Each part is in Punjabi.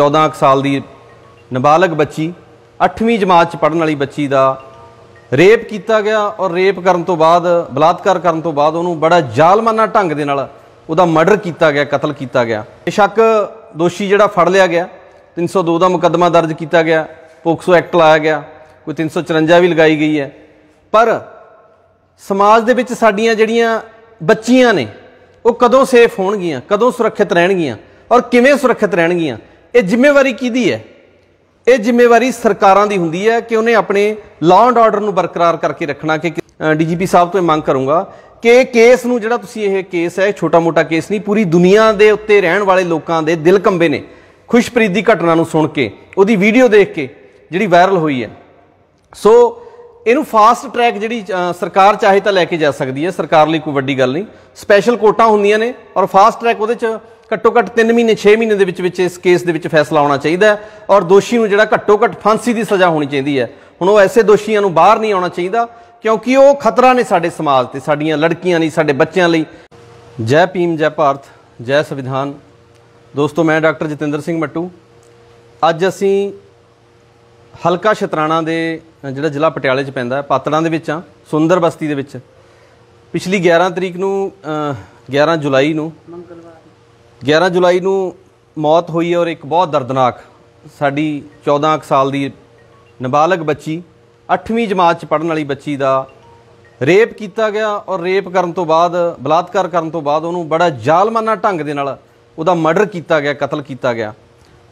14 ਸਾਲ ਦੀ ਨਾਬਾਲਗ ਬੱਚੀ 8ਵੀਂ ਜਮਾਤ ਚ ਪੜਨ ਵਾਲੀ ਬੱਚੀ ਦਾ ਰੇਪ ਕੀਤਾ ਗਿਆ ਔਰ ਰੇਪ ਕਰਨ ਤੋਂ ਬਾਅਦ ਬਲਾਤਕਾਰ ਕਰਨ ਤੋਂ ਬਾਅਦ ਉਹਨੂੰ ਬੜਾ ਜ਼ਾਲਮਾਨਾ ਢੰਗ ਦੇ ਨਾਲ ਉਹਦਾ ਮਰਡਰ ਕੀਤਾ ਗਿਆ ਕਤਲ ਕੀਤਾ ਗਿਆ ਬੇਸ਼ੱਕ ਦੋਸ਼ੀ ਜਿਹੜਾ ਫੜ ਲਿਆ ਗਿਆ 302 ਦਾ ਮੁਕੱਦਮਾ ਦਰਜ ਕੀਤਾ ਗਿਆ ਪੋਕਸੋ ਐਕਟ ਲਾਇਆ ਗਿਆ ਕੋਈ 354 ਵੀ ਲਗਾਈ ਗਈ ਹੈ ਪਰ ਸਮਾਜ ਦੇ ਵਿੱਚ ਸਾਡੀਆਂ ਜਿਹੜੀਆਂ ਬੱਚੀਆਂ ਨੇ ਉਹ ਕਦੋਂ ਸੇਫ ਹੋਣਗੀਆਂ ਕਦੋਂ ਸੁਰੱਖਿਅਤ ਰਹਿਣਗੀਆਂ ਔਰ ਕਿਵੇਂ ਸੁਰੱਖਿਅਤ ਰਹਿਣਗੀਆਂ ਇਹ ਜ਼ਿੰਮੇਵਾਰੀ ਕਿਹਦੀ ਹੈ ਇਹ ਜ਼ਿੰਮੇਵਾਰੀ ਸਰਕਾਰਾਂ ਦੀ ਹੁੰਦੀ ਹੈ ਕਿ ਉਹਨੇ ਆਪਣੇ ਲਾਅ ਐਂਡ ਆਰਡਰ ਨੂੰ ਬਰਕਰਾਰ ਕਰਕੇ ਰੱਖਣਾ ਕਿ ਡੀਜੀਪੀ ਸਾਹਿਬ ਤੋਂ ਇਹ ਮੰਗ ਕਰੂੰਗਾ ਕਿ ਇਹ ਕੇਸ ਨੂੰ ਜਿਹੜਾ ਤੁਸੀਂ ਇਹ ਕੇਸ ਹੈ ਛੋਟਾ-ਮੋਟਾ ਕੇਸ ਨਹੀਂ ਪੂਰੀ ਦੁਨੀਆ ਦੇ ਉੱਤੇ ਰਹਿਣ ਵਾਲੇ ਲੋਕਾਂ ਦੇ ਦਿਲ ਕੰਬੇ ਨੇ ਖੁਸ਼ਪ੍ਰੀਤ ਦੀ ਘਟਨਾ ਨੂੰ ਸੁਣ ਕੇ ਉਹਦੀ ਵੀਡੀਓ ਦੇਖ ਕੇ ਜਿਹੜੀ ਵਾਇਰਲ ਹੋਈ ਹੈ ਸੋ ਇਹਨੂੰ ਫਾਸਟ ਟਰੈਕ ਜਿਹੜੀ ਸਰਕਾਰ ਚਾਹੇ ਤਾਂ ਲੈ ਕੇ ਜਾ ਸਕਦੀ ਹੈ ਸਰਕਾਰ ਲਈ ਕੋਈ ਵੱਡੀ ਗੱਲ ਨਹੀਂ ਸਪੈਸ਼ਲ ਕੋਟਾਂ ਹੁੰਦੀਆਂ ਨੇ ਔਰ ਫਾਸਟ ਟਰੈਕ ਉਹਦੇ 'ਚ ਘੱਟੋ ਘੱਟ 3 ਮਹੀਨੇ 6 ਮਹੀਨੇ ਦੇ ਵਿੱਚ ਵਿੱਚ ਇਸ ਕੇਸ ਦੇ ਵਿੱਚ ਫੈਸਲਾ ਆਉਣਾ ਚਾਹੀਦਾ ਔਰ ਦੋਸ਼ੀ ਨੂੰ ਜਿਹੜਾ ਘੱਟੋ ਘੱਟ ਫਾਂਸੀ ਦੀ ਸਜ਼ਾ ਹੋਣੀ ਚਾਹੀਦੀ ਹੈ ਹੁਣ ਉਹ ਐਸੇ ਦੋਸ਼ੀਆਂ ਨੂੰ ਬਾਹਰ ਨਹੀਂ ਆਉਣਾ ਚਾਹੀਦਾ ਕਿਉਂਕਿ ਉਹ ਖਤਰਾ ਨੇ ਸਾਡੇ ਸਮਾਜ ਤੇ ਸਾਡੀਆਂ ਲੜਕੀਆਂ ਲਈ ਸਾਡੇ ਬੱਚਿਆਂ ਲਈ ਜੈ ਭੀਮ ਜੈ ਭਾਰਤ ਜੈ ਸੰਵਿਧਾਨ ਦੋਸਤੋ ਮੈਂ ਡਾਕਟਰ ਜਤਿੰਦਰ ਸਿੰਘ ਮੱਟੂ ਅੱਜ ਅਸੀਂ ਹਲਕਾ ਛਤਰਾਣਾ ਦੇ ਜਿਹੜਾ ਜ਼ਿਲ੍ਹਾ ਪਟਿਆਲੇ 'ਚ ਪੈਂਦਾ ਹੈ ਪਾਤੜਾਂ ਦੇ ਵਿੱਚ ਆ ਸੁੰਦਰ ਬਸਤੀ ਦੇ ਵਿੱਚ ਪਿਛਲੀ 11 ਤਰੀਕ ਨੂੰ 11 ਜੁਲਾਈ ਨੂੰ 11 ਜੁਲਾਈ ਨੂੰ ਮੌਤ ਹੋਈ ਔਰ ਇੱਕ ਬਹੁਤ ਦਰਦਨਾਕ ਸਾਡੀ 14 ਸਾਲ ਦੀ ਨਾਬਾਲਗ ਬੱਚੀ 8ਵੀਂ ਜਮਾਤ ਚ ਪੜਨ ਵਾਲੀ ਬੱਚੀ ਦਾ ਰੇਪ ਕੀਤਾ ਗਿਆ ਔਰ ਰੇਪ ਕਰਨ ਤੋਂ ਬਾਅਦ ਬਲਾਤਕਾਰ ਕਰਨ ਤੋਂ ਬਾਅਦ ਉਹਨੂੰ ਬੜਾ ਜ਼ਾਲਮਾਨਾ ਢੰਗ ਦੇ ਨਾਲ ਉਹਦਾ ਮਰਡਰ ਕੀਤਾ ਗਿਆ ਕਤਲ ਕੀਤਾ ਗਿਆ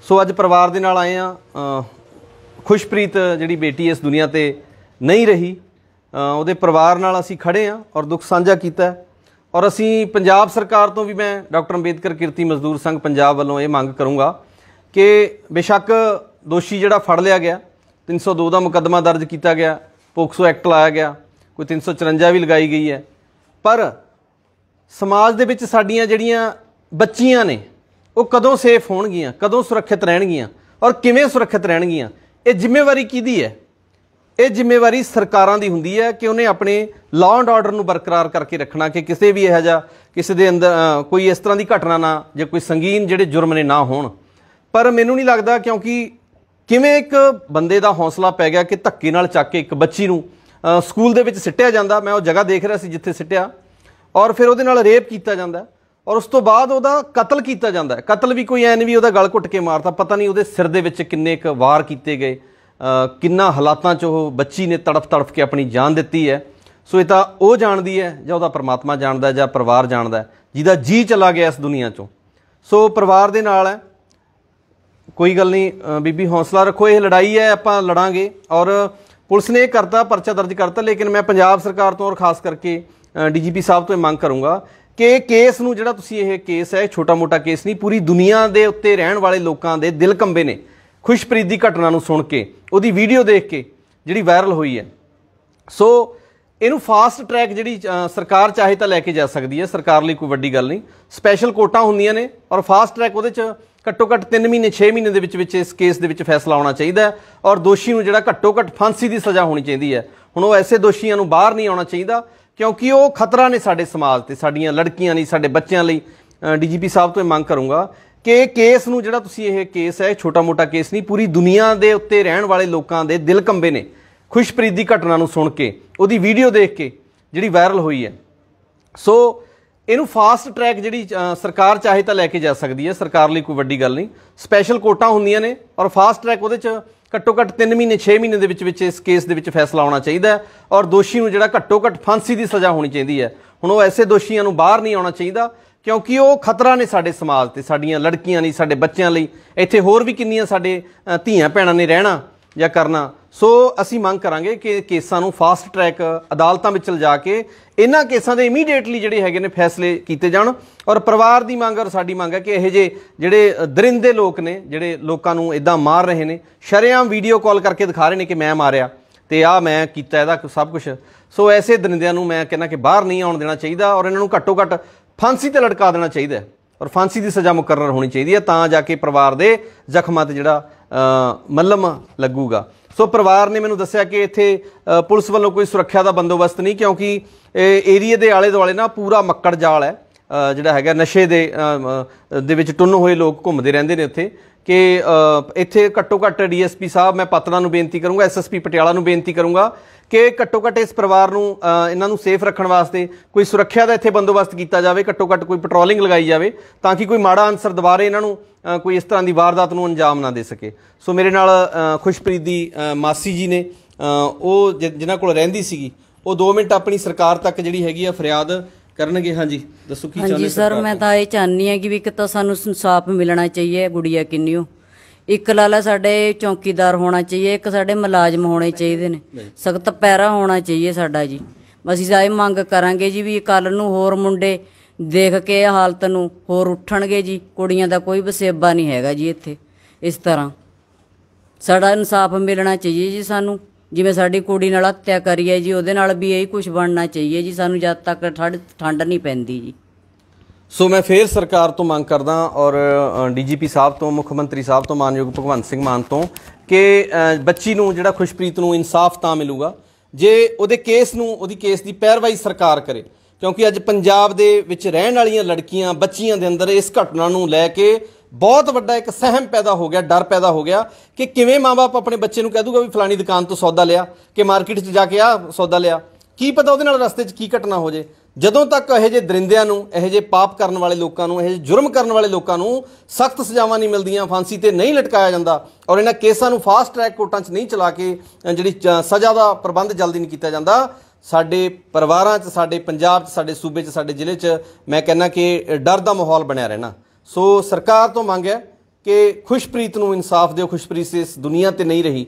ਸੋ ਅੱਜ ਪਰਿਵਾਰ ਦੇ ਨਾਲ ਆਏ ਆ ਖੁਸ਼ਪ੍ਰੀਤ ਜਿਹੜੀ ਬੇਟੀ ਇਸ ਦੁਨੀਆ ਤੇ ਨਹੀਂ ਰਹੀ ਉਹਦੇ ਪਰਿਵਾਰ ਨਾਲ ਅਸੀਂ ਖੜੇ ਆ ਔਰ ਦੁੱਖ ਸਾਂਝਾ ਕੀਤਾ ਔਰ ਅਸੀਂ ਪੰਜਾਬ ਸਰਕਾਰ ਤੋਂ ਵੀ ਮੈਂ ਡਾਕਟਰ ਅੰਬੇਦਕਰ ਕਿਰਤੀ ਮਜ਼ਦੂਰ ਸੰਘ ਪੰਜਾਬ ਵੱਲੋਂ ਇਹ ਮੰਗ ਕਰੂੰਗਾ ਕਿ ਬੇਸ਼ੱਕ ਦੋਸ਼ੀ ਜਿਹੜਾ ਫੜ ਲਿਆ ਗਿਆ 302 ਦਾ ਮੁਕੱਦਮਾ ਦਰਜ ਕੀਤਾ ਗਿਆ ਪੋਕਸੋ ਐਕਟ ਲਾਇਆ ਗਿਆ ਕੋਈ 354 ਵੀ ਲਗਾਈ ਗਈ ਹੈ ਪਰ ਸਮਾਜ ਦੇ ਵਿੱਚ ਸਾਡੀਆਂ ਜਿਹੜੀਆਂ ਬੱਚੀਆਂ ਨੇ ਉਹ ਕਦੋਂ ਸੇਫ ਹੋਣਗੀਆਂ ਕਦੋਂ ਸੁਰੱਖਿਅਤ ਰਹਿਣਗੀਆਂ ਔਰ ਕਿਵੇਂ ਸੁਰੱਖਿਅਤ ਰਹਿਣਗੀਆਂ ਇਹ ਜ਼ਿੰਮੇਵਾਰੀ ਕਿਹਦੀ ਹੈ ਇਹ ਜ਼ਿੰਮੇਵਾਰੀ ਸਰਕਾਰਾਂ ਦੀ ਹੁੰਦੀ ਹੈ ਕਿ ਉਹਨੇ ਆਪਣੇ ਲਾਅ ਐਂਡ ਆਰਡਰ ਨੂੰ ਬਰਕਰਾਰ ਕਰਕੇ ਰੱਖਣਾ ਕਿ ਕਿਸੇ ਵੀ ਇਹੋ ਜਿਹਾ ਕਿਸੇ ਦੇ ਅੰਦਰ ਕੋਈ ਇਸ ਤਰ੍ਹਾਂ ਦੀ ਘਟਨਾ ਨਾ ਜਾਂ ਕੋਈ ਸੰਗੀਨ ਜਿਹੜੇ ਜੁਰਮ ਨੇ ਨਾ ਹੋਣ ਪਰ ਮੈਨੂੰ ਨਹੀਂ ਲੱਗਦਾ ਕਿਉਂਕਿ ਕਿਵੇਂ ਇੱਕ ਬੰਦੇ ਦਾ ਹੌਸਲਾ ਪੈ ਗਿਆ ਕਿ ਧੱਕੇ ਨਾਲ ਚੱਕ ਕੇ ਇੱਕ ਬੱਚੀ ਨੂੰ ਸਕੂਲ ਦੇ ਵਿੱਚ ਸਿੱਟਿਆ ਜਾਂਦਾ ਮੈਂ ਉਹ ਜਗ੍ਹਾ ਦੇਖ ਰਿਹਾ ਸੀ ਜਿੱਥੇ ਸਿੱਟਿਆ ਔਰ ਫਿਰ ਉਹਦੇ ਨਾਲ ਰੇਪ ਕੀਤਾ ਜਾਂਦਾ ਔਰ ਉਸ ਤੋਂ ਬਾਅਦ ਉਹਦਾ ਕਤਲ ਕੀਤਾ ਜਾਂਦਾ ਕਤਲ ਵੀ ਕੋਈ ਐਨ ਵੀ ਉਹਦਾ ਗਲ ਘੁੱਟ ਕੇ ਮਾਰਤਾ ਪਤਾ ਨਹੀਂ ਉਹਦੇ ਸਿਰ ਦੇ ਵਿੱਚ ਕਿੰਨੇ ਇੱਕ ਵਾਰ ਕੀਤੇ ਗਏ ਕਿੰਨਾ ਹਾਲਾਤਾਂ 'ਚ ਉਹ ਬੱਚੀ ਨੇ ਤੜਫ ਤੜਫ ਕੇ ਆਪਣੀ ਜਾਨ ਦਿੱਤੀ ਹੈ ਸੋ ਇਹ ਤਾਂ ਉਹ ਜਾਣਦੀ ਹੈ ਜਾਂ ਉਹਦਾ ਪਰਮਾਤਮਾ ਜਾਣਦਾ ਜਾਂ ਪਰਿਵਾਰ ਜਾਣਦਾ ਜਿਹਦਾ ਜੀ ਚਲਾ ਗਿਆ ਇਸ ਦੁਨੀਆ 'ਚੋਂ ਸੋ ਪਰਿਵਾਰ ਦੇ ਨਾਲ ਹੈ ਕੋਈ ਗੱਲ ਨਹੀਂ ਬੀਬੀ ਹੌਸਲਾ ਰੱਖੋ ਇਹ ਲੜਾਈ ਹੈ ਆਪਾਂ ਲੜਾਂਗੇ ਔਰ ਪੁਲਿਸ ਨੇ ਇਹ ਕਰਤਾ ਪਰਚਾ ਦਰਜ ਕਰਤਾ ਲੇਕਿਨ ਮੈਂ ਪੰਜਾਬ ਸਰਕਾਰ ਤੋਂ ਔਰ ਖਾਸ ਕਰਕੇ ਡੀਜੀਪੀ ਸਾਹਿਬ ਤੋਂ ਇਹ ਮੰਗ ਕਰੂੰਗਾ ਕਿ ਕੇਸ ਨੂੰ ਜਿਹੜਾ ਤੁਸੀਂ ਇਹ ਕੇਸ ਹੈ ਛੋਟਾ ਮੋਟਾ ਕੇਸ ਨਹੀਂ ਪੂਰੀ ਦੁਨੀਆ ਦੇ ਉੱਤੇ ਰਹਿਣ ਵਾਲੇ ਲੋਕਾਂ ਦੇ ਦਿਲ ਕੰਬੇ ਨੇ ਖੁਸ਼ਪ੍ਰੀਤ ਦੀ ਘਟਨਾ ਨੂੰ ਸੁਣ ਕੇ ਉਹਦੀ ਵੀਡੀਓ ਦੇਖ ਕੇ ਜਿਹੜੀ ਵਾਇਰਲ ਹੋਈ ਹੈ ਸੋ ਇਹਨੂੰ ਫਾਸਟ ਟਰੈਕ ਜਿਹੜੀ ਸਰਕਾਰ ਚਾਹੇ ਤਾਂ ਲੈ ਕੇ ਜਾ ਸਕਦੀ ਹੈ ਸਰਕਾਰ ਲਈ ਕੋਈ ਵੱਡੀ ਗੱਲ ਨਹੀਂ ਸਪੈਸ਼ਲ ਕੋਟਾਂ ਹੁੰਦੀਆਂ ਨੇ ਔਰ ਫਾਸਟ ਟਰੈਕ ਉਹਦੇ 'ਚ ਘੱਟੋ ਘੱਟ 3 ਮਹੀਨੇ 6 ਮਹੀਨੇ ਦੇ ਵਿੱਚ ਵਿੱਚ ਇਸ ਕੇਸ ਦੇ ਵਿੱਚ ਫੈਸਲਾ ਆਉਣਾ ਚਾਹੀਦਾ ਔਰ ਦੋਸ਼ੀ ਨੂੰ ਜਿਹੜਾ ਘੱਟੋ ਘੱਟ ਫਾਂਸੀ ਦੀ ਸਜ਼ਾ ਹੋਣੀ ਚਾਹੀਦੀ ਹੈ ਹੁਣ ਉਹ ਐਸੇ ਦੋਸ਼ੀਆਂ ਨੂੰ ਬਾਹਰ ਨਹੀਂ ਆਉਣਾ ਚਾਹੀਦਾ ਕਿਉਂਕਿ ਉਹ ਖਤਰਾ ਨੇ ਸਾਡੇ ਸਮਾਜ ਤੇ ਸਾਡੀਆਂ ਲੜਕੀਆਂ ਲਈ ਸਾਡੇ ਬੱਚਿਆਂ ਲਈ ਡੀਜੀਪੀ ਸਾਹਿਬ ਤੋਂ ਇਹ ਮੰਗ ਕਰੂੰਗਾ ਕਿ ਕੇਸ ਨੂੰ ਜਿਹੜਾ ਤੁਸੀਂ ਇਹ ਕੇਸ ਹੈ ਛੋਟਾ-ਮੋਟਾ ਕੇਸ ਨਹੀਂ ਪੂਰੀ ਦੁਨੀਆ ਦੇ ਉੱਤੇ ਰਹਿਣ ਵਾਲੇ ਲੋਕਾਂ ਦੇ ਦਿਲ ਕੰਬੇ ਨੇ ਖੁਸ਼ਪ੍ਰੀਤ ਦੀ ਘਟਨਾ ਨੂੰ ਸੁਣ ਕੇ ਉਹਦੀ ਵੀਡੀਓ ਦੇਖ ਕੇ ਜਿਹੜੀ ਵਾਇਰਲ ਹੋਈ ਹੈ ਸੋ ਇਹਨੂੰ ਫਾਸਟ ਟਰੈਕ ਜਿਹੜੀ ਸਰਕਾਰ ਚਾਹੇ ਤਾਂ ਲੈ ਕੇ ਜਾ ਸਕਦੀ ਹੈ ਸਰਕਾਰ ਲਈ ਕੋਈ ਵੱਡੀ ਗੱਲ ਨਹੀਂ ਸਪੈਸ਼ਲ ਕੋਟਾਂ ਹੁੰਦੀਆਂ ਨੇ ਔਰ ਫਾਸਟ ਟਰੈਕ ਉਹਦੇ 'ਚ ਘੱਟੋ ਘੱਟ 3 ਮਹੀਨੇ 6 ਮਹੀਨੇ ਦੇ ਵਿੱਚ ਵਿੱਚ ਇਸ ਕੇਸ ਦੇ ਵਿੱਚ ਫੈਸਲਾ ਆਉਣਾ ਚਾਹੀਦਾ ਔਰ ਦੋਸ਼ੀ ਨੂੰ ਜਿਹੜਾ ਘੱਟੋ ਘੱਟ ਫਾਂਸੀ ਦੀ ਸਜ਼ਾ ਹੋਣੀ ਚਾਹੀਦੀ ਹੈ ਹੁਣ ਉਹ ਐਸੇ ਦੋਸ਼ੀਆਂ ਨੂੰ ਬਾਹਰ ਨਹੀਂ ਆਉਣਾ ਚਾਹੀਦਾ ਕਿਉਂਕਿ ਉਹ ਖਤਰਾ ਨੇ ਸਾਡੇ ਸਮਾਜ ਤੇ ਸਾਡੀਆਂ ਲੜਕੀਆਂ ਲਈ ਸਾਡੇ ਬੱਚਿਆਂ ਲਈ ਇੱਥੇ ਹੋਰ ਵੀ ਕਿੰਨੀਆਂ ਸਾਡੇ ਧੀਆਂ ਭੈਣਾਂ ਨੇ ਰਹਿਣਾ ਜਾਂ ਕਰਨਾ ਸੋ ਅਸੀਂ ਮੰਗ ਕਰਾਂਗੇ ਕਿ ਕੇਸਾਂ ਨੂੰ ਫਾਸਟ ਟਰੈਕ ਅਦਾਲਤਾਂ ਵਿੱਚ ਲਿਜਾ ਕੇ ਇਹਨਾਂ ਕੇਸਾਂ ਦੇ ਇਮੀਡੀਏਟਲੀ ਜਿਹੜੇ ਹੈਗੇ ਨੇ ਫੈਸਲੇ ਕੀਤੇ ਜਾਣ ਔਰ ਪਰਿਵਾਰ ਦੀ ਮੰਗ ਔਰ ਸਾਡੀ ਮੰਗ ਹੈ ਕਿ ਇਹ ਜੇ ਜਿਹੜੇ ਦਰਿੰਦੇ ਲੋਕ ਨੇ ਜਿਹੜੇ ਲੋਕਾਂ ਨੂੰ ਇਦਾਂ ਮਾਰ ਰਹੇ ਨੇ ਸ਼ਰਿਆਮ ਵੀਡੀਓ ਕਾਲ ਕਰਕੇ ਦਿਖਾ ਰਹੇ ਨੇ ਕਿ ਮੈਂ ਮਾਰਿਆ ਤੇ ਆ ਮੈਂ ਕੀਤਾ ਇਹਦਾ ਸਭ ਕੁਝ ਸੋ ਐਸੇ ਦਰਿੰਦਿਆਂ ਨੂੰ ਮੈਂ ਕਹਿੰਦਾ ਕਿ ਬਾਹਰ ਨਹੀਂ ਆਉਣ ਦੇਣਾ ਚਾਹੀਦਾ ਔਰ ਇਹਨਾਂ ਨੂੰ ਘੱਟੋ ਘੱਟ ਫਾਂਸੀ ਤੇ ਲਟਕਾ ਦੇਣਾ ਚਾਹੀਦਾ ਹੈ ਔਰ ਫਾਂਸੀ ਦੀ ਸਜ਼ਾ ਮੁਕਰਰ ਹੋਣੀ ਚਾਹੀਦੀ ਹੈ ਤਾਂ ਜਾ ਕੇ ਪਰਿਵਾਰ ਦੇ ਜ਼ਖਮਾਂ ਤੇ ਜਿਹੜਾ ਮੱਲਮ ਲੱਗੂਗਾ ਸੋ ਪਰਿਵਾਰ ਨੇ ਮੈਨੂੰ ਦੱਸਿਆ ਕਿ ਇੱਥੇ ਪੁਲਿਸ ਵੱਲੋਂ ਕੋਈ ਸੁਰੱਖਿਆ ਦਾ ਬੰਦੋਬਸਤ ਨਹੀਂ ਕਿਉਂਕਿ ਏਰੀਆ ਦੇ ਆਲੇ ਦੁਆਲੇ ਨਾ ਪੂਰਾ ਮੱਕੜ ਜਾਲ ਹੈ ਜਿਹੜਾ ਹੈਗਾ ਨਸ਼ੇ ਦੇ ਦੇ ਵਿੱਚ ਟੁੰਨ ਹੋਏ ਲੋਕ ਘੁੰਮਦੇ ਰਹਿੰਦੇ ਨੇ ਉੱਥੇ ਕਿ ਇੱਥੇ ਘੱਟੋ ਘੱਟ ਡੀਐਸਪੀ ਸਾਹਿਬ ਮੈਂ ਪਤਨਾ ਨੂੰ ਬੇਨਤੀ ਕਰੂੰਗਾ ਐਸਐਸਪੀ ਪਟਿਆਲਾ ਨੂੰ ਬੇਨਤੀ ਕਰੂੰਗਾ ਕਿ ਘੱਟੋ ਘੱਟ ਇਸ ਪਰਿਵਾਰ ਨੂੰ ਇਹਨਾਂ ਨੂੰ ਸੇਫ ਰੱਖਣ ਵਾਸਤੇ ਕੋਈ ਸੁਰੱਖਿਆ ਦਾ ਇੱਥੇ ਬੰਦੋਬਸਤ ਕੀਤਾ ਜਾਵੇ ਘੱਟੋ ਘੱਟ ਕੋਈ ਪੈਟਰੋਲਿੰਗ ਲਗਾਈ ਜਾਵੇ ਤਾਂ ਕਿ ਕੋਈ ਮਾੜਾ ਅਨਸਰ ਦੁਬਾਰੇ ਇਹਨਾਂ ਨੂੰ ਕੋਈ ਇਸ ਤਰ੍ਹਾਂ ਦੀ ਵਾਰਦਾਤ ਨੂੰ ਅੰਜਾਮ ਨਾ ਦੇ ਸਕੇ ਸੋ ਮੇਰੇ ਨਾਲ ਖੁਸ਼ਪ੍ਰੀਤ ਦੀ ਮਾਸੀ ਜੀ ਨੇ ਉਹ ਜਿਨ੍ਹਾਂ ਕੋਲ ਰਹਿੰਦੀ ਸੀਗੀ ਉਹ 2 ਮਿੰਟ ਆਪਣੀ ਸਰਕਾਰ ਤੱਕ ਜਿਹੜੀ ਹੈਗੀ ਆ ਫਰਿਆਦ ਕਰਨਗੇ ਹਾਂਜੀ ਦੱਸੋ ਕੀ ਚਾਹੁੰਦੇ ਸਰ ਮੈਂ ਤਾਂ ਇਹ ਚਾਹਨੀ ਆ ਕਿ ਵੀ ਇੱਕ ਤਾਂ ਸਾਨੂੰ ਇਨਸਾਫ ਮਿਲਣਾ ਚਾਹੀਏ ਗੁੜੀਆ ਕਿੰਨਿਓ ਇੱਕ ਲਾਲਾ ਸਾਡੇ ਚੌਕੀਦਾਰ ਹੋਣਾ ਚਾਹੀਏ ਇੱਕ ਸਾਡੇ ਮੁਲਾਜ਼ਮ ਹੋਣੇ ਚਾਹੀਦੇ ਨੇ ਸਖਤ ਪੈਰਾ ਹੋਣਾ ਚਾਹੀਏ ਸਾਡਾ ਜੀ ਅਸੀਂ ਜਾਇ ਮੰਗ ਕਰਾਂਗੇ ਜੀ ਵੀ ਕੱਲ ਨੂੰ ਹੋਰ ਮੁੰਡੇ ਦੇਖ ਕੇ ਹਾਲਤ ਨੂੰ ਹੋਰ ਉੱਠਣਗੇ ਜੀ ਕੁੜੀਆਂ ਦਾ ਕੋਈ ਵਸੇਬਾ ਨਹੀਂ ਹੈਗਾ ਜੀ ਇੱਥੇ ਇਸ ਤਰ੍ਹਾਂ ਸਾਡਾ ਇਨਸਾਫ ਮਿਲਣਾ ਚਾਹੀਏ ਜੀ ਸਾਨੂੰ ਜਿਵੇਂ ਸਾਡੀ ਕੁੜੀ ਨਾਲ ਹੱਤਿਆ ਕਰੀ ਹੈ ਜੀ ਉਹਦੇ ਨਾਲ ਵੀ ਇਹੀ ਕੁਝ ਬਣਨਾ ਚਾਹੀਏ ਜੀ ਸਾਨੂੰ ਜਦ ਤੱਕ ਠੰਡ ਨਹੀਂ ਪੈਂਦੀ ਜੀ ਸੋ ਮੈਂ ਫੇਰ ਸਰਕਾਰ ਤੋਂ ਮੰਗ ਕਰਦਾ ਔਰ ਡੀਜੀਪੀ ਸਾਹਿਬ ਤੋਂ ਮੁੱਖ ਮੰਤਰੀ ਸਾਹਿਬ ਤੋਂ ਮਾਨਯੋਗ ਭਗਵੰਤ ਸਿੰਘ ਮਾਨ ਤੋਂ ਕਿ ਬੱਚੀ ਨੂੰ ਜਿਹੜਾ ਖੁਸ਼ਪ੍ਰੀਤ ਨੂੰ ਇਨਸਾਫ ਤਾਂ ਮਿਲੂਗਾ ਜੇ ਉਹਦੇ ਕੇਸ ਨੂੰ ਉਹਦੀ ਕੇਸ ਦੀ ਪੈਰਵਾਈ ਸਰਕਾਰ ਕਰੇ ਕਿਉਂਕਿ ਅੱਜ ਪੰਜਾਬ ਦੇ ਵਿੱਚ ਰਹਿਣ ਵਾਲੀਆਂ ਲੜਕੀਆਂ ਬੱਚੀਆਂ ਦੇ ਅੰਦਰ ਇਸ ਘਟਨਾ ਨੂੰ ਲੈ ਕੇ ਬਹੁਤ ਵੱਡਾ ਇੱਕ ਸਹਿਮ ਪੈਦਾ ਹੋ ਗਿਆ ਡਰ ਪੈਦਾ ਹੋ ਗਿਆ ਕਿ ਕਿਵੇਂ ਮਾਪੇ ਆਪਣੇ ਬੱਚੇ ਨੂੰ ਕਹਿ ਦੂਗਾ ਵੀ ਫਲਾਣੀ ਦੁਕਾਨ ਤੋਂ ਸੌਦਾ ਲਿਆ ਕਿ ਮਾਰਕੀਟ 'ਚ ਜਾ ਕੇ ਆ ਸੌਦਾ ਲਿਆ ਕੀ ਪਤਾ ਉਹਦੇ ਨਾਲ ਰਸਤੇ 'ਚ ਕੀ ਘਟਨਾ ਹੋ ਜੇ ਜਦੋਂ ਤੱਕ ਇਹੋ ਜਿਹੇ ਦਰਿੰਦਿਆਂ ਨੂੰ ਇਹੋ ਜਿਹੇ ਪਾਪ ਕਰਨ ਵਾਲੇ ਲੋਕਾਂ ਨੂੰ ਇਹ ਜੇ ਜੁਰਮ ਕਰਨ ਵਾਲੇ ਲੋਕਾਂ ਨੂੰ ਸਖਤ ਸਜ਼ਾਵਾਂ ਨਹੀਂ ਮਿਲਦੀਆਂ ਫਾਂਸੀ ਤੇ ਨਹੀਂ ਲਟਕਾਇਆ ਜਾਂਦਾ ਔਰ ਇਹਨਾਂ ਕੇਸਾਂ ਨੂੰ ਫਾਸਟ ਟਰੈਕ ਕੋਰਟਾਂ 'ਚ ਨਹੀਂ ਚਲਾ ਕੇ ਜਿਹੜੀ ਸਜ਼ਾ ਦਾ ਪ੍ਰਬੰਧ ਜਲਦੀ ਨਹੀਂ ਕੀਤਾ ਜਾਂਦਾ ਸਾਡੇ ਪਰਿਵਾਰਾਂ 'ਚ ਸਾਡੇ ਪੰਜਾਬ 'ਚ ਸਾਡੇ ਸੂਬੇ 'ਚ ਸਾਡੇ ਜ਼ਿਲ੍ਹੇ 'ਚ ਮੈਂ ਕਹਿੰਨਾ ਕਿ ਡਰ ਦਾ ਮਾਹੌਲ ਬਣਿਆ ਰਹਿਣਾ ਸੋ ਸਰਕਾਰ ਤੋਂ ਮੰਗਿਆ ਕਿ ਖੁਸ਼ਪ੍ਰੀਤ ਨੂੰ ਇਨਸਾਫ ਦਿਓ ਖੁਸ਼ਪ੍ਰੀਤ ਇਸ ਦੁਨੀਆ ਤੇ ਨਹੀਂ ਰਹੀ